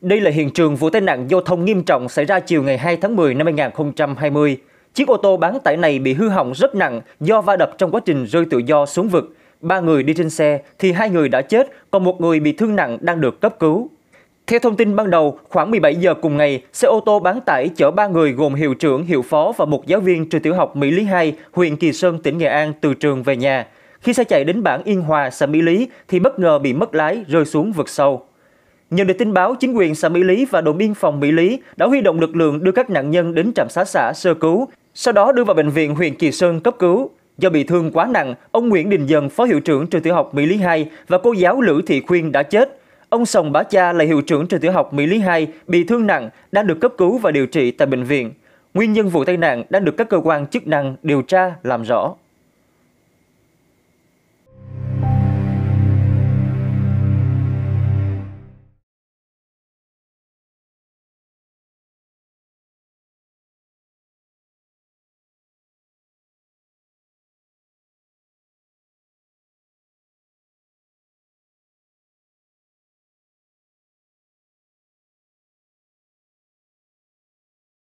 Đây là hiện trường vụ tai nạn giao thông nghiêm trọng xảy ra chiều ngày 2 tháng 10 năm 2020. Chiếc ô tô bán tải này bị hư hỏng rất nặng do va đập trong quá trình rơi tự do xuống vực. Ba người đi trên xe thì hai người đã chết, còn một người bị thương nặng đang được cấp cứu. Theo thông tin ban đầu, khoảng 17 giờ cùng ngày, xe ô tô bán tải chở ba người gồm hiệu trưởng, hiệu phó và một giáo viên trường tiểu học Mỹ Lý 2, huyện Kỳ Sơn, tỉnh Nghệ An từ trường về nhà. Khi xe chạy đến bản Yên Hòa, xã Mỹ Lý thì bất ngờ bị mất lái rơi xuống vực sâu. Nhận được tin báo, chính quyền xã Mỹ Lý và đồn biên phòng Mỹ Lý đã huy động lực lượng đưa các nạn nhân đến trạm xá xã sơ cứu, sau đó đưa vào bệnh viện huyện Kỳ Sơn cấp cứu. Do bị thương quá nặng, ông Nguyễn Đình Dần, phó hiệu trưởng trường tiểu học Mỹ Lý 2 và cô giáo Lữ Thị Khuyên đã chết. Ông Sồng Bá Cha là hiệu trưởng trường tiểu học Mỹ Lý 2 bị thương nặng đang được cấp cứu và điều trị tại bệnh viện. Nguyên nhân vụ tai nạn đang được các cơ quan chức năng điều tra làm rõ.